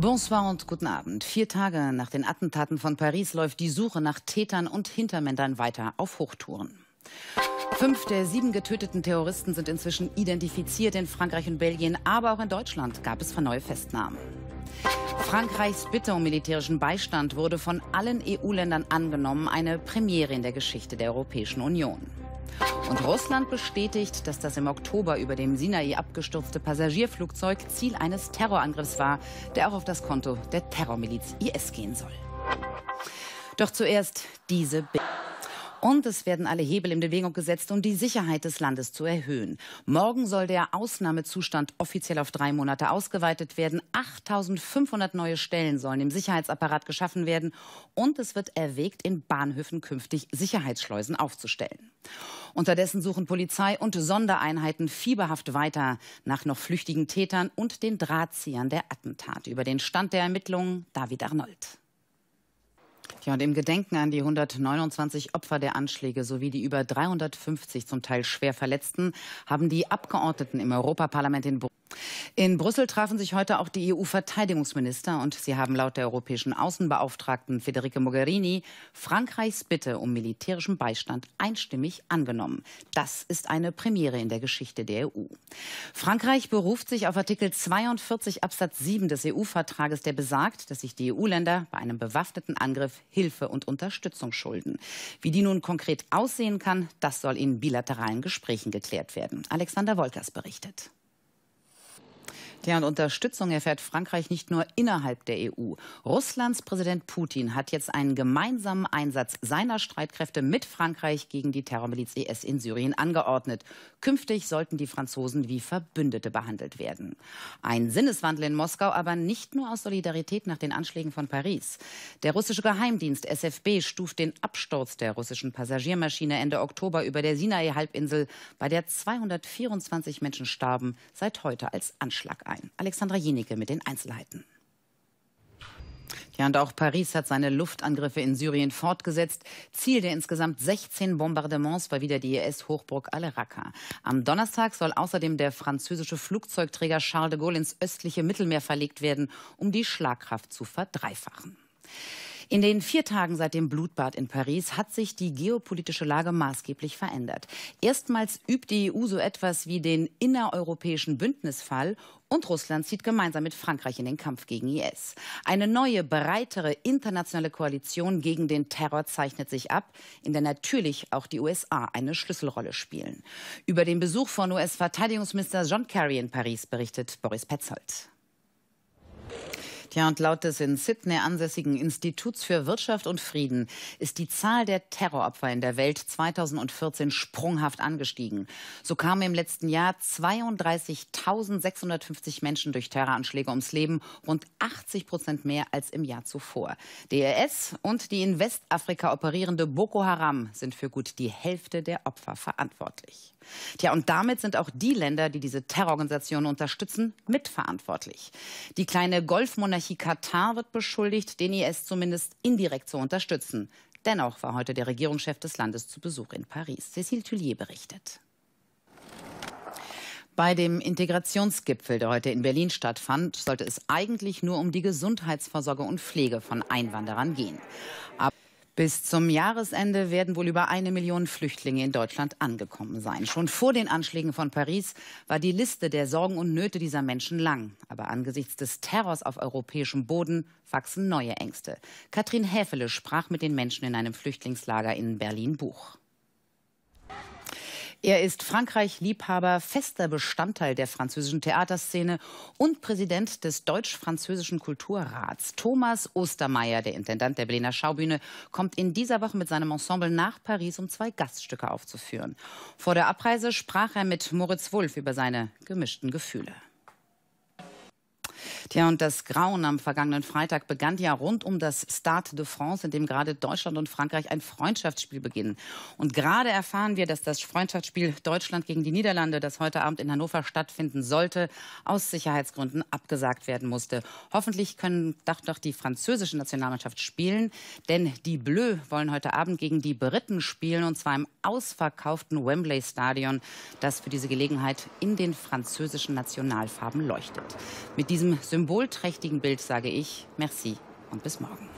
Bonsoir und guten Abend. Vier Tage nach den Attentaten von Paris läuft die Suche nach Tätern und Hintermännern weiter auf Hochtouren. Fünf der sieben getöteten Terroristen sind inzwischen identifiziert in Frankreich und Belgien, aber auch in Deutschland gab es neue Festnahmen. Frankreichs Bitte um militärischen Beistand wurde von allen EU-Ländern angenommen, eine Premiere in der Geschichte der Europäischen Union. Und Russland bestätigt, dass das im Oktober über dem Sinai abgestürzte Passagierflugzeug Ziel eines Terrorangriffs war, der auch auf das Konto der Terrormiliz IS gehen soll. Doch zuerst diese Bilder. Und es werden alle Hebel in Bewegung gesetzt, um die Sicherheit des Landes zu erhöhen. Morgen soll der Ausnahmezustand offiziell auf drei Monate ausgeweitet werden. 8500 neue Stellen sollen im Sicherheitsapparat geschaffen werden. Und es wird erwägt, in Bahnhöfen künftig Sicherheitsschleusen aufzustellen. Unterdessen suchen Polizei und Sondereinheiten fieberhaft weiter nach noch flüchtigen Tätern und den Drahtziehern der Attentat. Über den Stand der Ermittlungen David Arnold. Ja, und im Gedenken an die 129 Opfer der Anschläge sowie die über 350 zum Teil schwer Verletzten haben die Abgeordneten im Europaparlament in Brüssel in Brüssel trafen sich heute auch die EU-Verteidigungsminister und sie haben laut der europäischen Außenbeauftragten Federica Mogherini Frankreichs Bitte um militärischen Beistand einstimmig angenommen. Das ist eine Premiere in der Geschichte der EU. Frankreich beruft sich auf Artikel 42 Absatz 7 des EU-Vertrages, der besagt, dass sich die EU-Länder bei einem bewaffneten Angriff Hilfe und Unterstützung schulden. Wie die nun konkret aussehen kann, das soll in bilateralen Gesprächen geklärt werden. Alexander Wolkers berichtet. Tja, und Unterstützung erfährt Frankreich nicht nur innerhalb der EU. Russlands Präsident Putin hat jetzt einen gemeinsamen Einsatz seiner Streitkräfte mit Frankreich gegen die Terrormiliz IS e in Syrien angeordnet. Künftig sollten die Franzosen wie Verbündete behandelt werden. Ein Sinneswandel in Moskau, aber nicht nur aus Solidarität nach den Anschlägen von Paris. Der russische Geheimdienst SFB stuft den Absturz der russischen Passagiermaschine Ende Oktober über der Sinai-Halbinsel, bei der 224 Menschen starben, seit heute als Anschlag an ein. Alexandra Jenicke mit den Einzelheiten. Ja, und auch Paris hat seine Luftangriffe in Syrien fortgesetzt. Ziel der insgesamt 16 Bombardements war wieder die IS-Hochburg e Al-Raqqa. Am Donnerstag soll außerdem der französische Flugzeugträger Charles de Gaulle ins östliche Mittelmeer verlegt werden, um die Schlagkraft zu verdreifachen. In den vier Tagen seit dem Blutbad in Paris hat sich die geopolitische Lage maßgeblich verändert. Erstmals übt die EU so etwas wie den innereuropäischen Bündnisfall und Russland zieht gemeinsam mit Frankreich in den Kampf gegen IS. Eine neue, breitere internationale Koalition gegen den Terror zeichnet sich ab, in der natürlich auch die USA eine Schlüsselrolle spielen. Über den Besuch von US-Verteidigungsminister John Kerry in Paris berichtet Boris Petzold. Ja, und laut des in Sydney ansässigen Instituts für Wirtschaft und Frieden ist die Zahl der Terroropfer in der Welt 2014 sprunghaft angestiegen. So kamen im letzten Jahr 32.650 Menschen durch Terroranschläge ums Leben, rund 80 Prozent mehr als im Jahr zuvor. DRS und die in Westafrika operierende Boko Haram sind für gut die Hälfte der Opfer verantwortlich. Tja, und damit sind auch die Länder, die diese Terrororganisationen unterstützen, mitverantwortlich. Die kleine Golfmonarchie Monarchie Katar wird beschuldigt, den IS zumindest indirekt zu unterstützen. Dennoch war heute der Regierungschef des Landes zu Besuch in Paris. Cécile Tullier berichtet. Bei dem Integrationsgipfel, der heute in Berlin stattfand, sollte es eigentlich nur um die Gesundheitsversorgung und Pflege von Einwanderern gehen. Aber bis zum Jahresende werden wohl über eine Million Flüchtlinge in Deutschland angekommen sein. Schon vor den Anschlägen von Paris war die Liste der Sorgen und Nöte dieser Menschen lang. Aber angesichts des Terrors auf europäischem Boden wachsen neue Ängste. Katrin Häfele sprach mit den Menschen in einem Flüchtlingslager in Berlin-Buch. Er ist Frankreich-Liebhaber, fester Bestandteil der französischen Theaterszene und Präsident des Deutsch-Französischen Kulturrats. Thomas Ostermeier, der Intendant der Berliner Schaubühne, kommt in dieser Woche mit seinem Ensemble nach Paris, um zwei Gaststücke aufzuführen. Vor der Abreise sprach er mit Moritz Wulff über seine gemischten Gefühle. Tja, und das Grauen am vergangenen Freitag begann ja rund um das Stade de France, in dem gerade Deutschland und Frankreich ein Freundschaftsspiel beginnen. Und gerade erfahren wir, dass das Freundschaftsspiel Deutschland gegen die Niederlande, das heute Abend in Hannover stattfinden sollte, aus Sicherheitsgründen abgesagt werden musste. Hoffentlich können doch noch die französische Nationalmannschaft spielen, denn die Bleu wollen heute Abend gegen die Briten spielen und zwar im ausverkauften Wembley Stadion, das für diese Gelegenheit in den französischen Nationalfarben leuchtet. Mit diesem Symbol symbolträchtigen Bild sage ich Merci und bis morgen.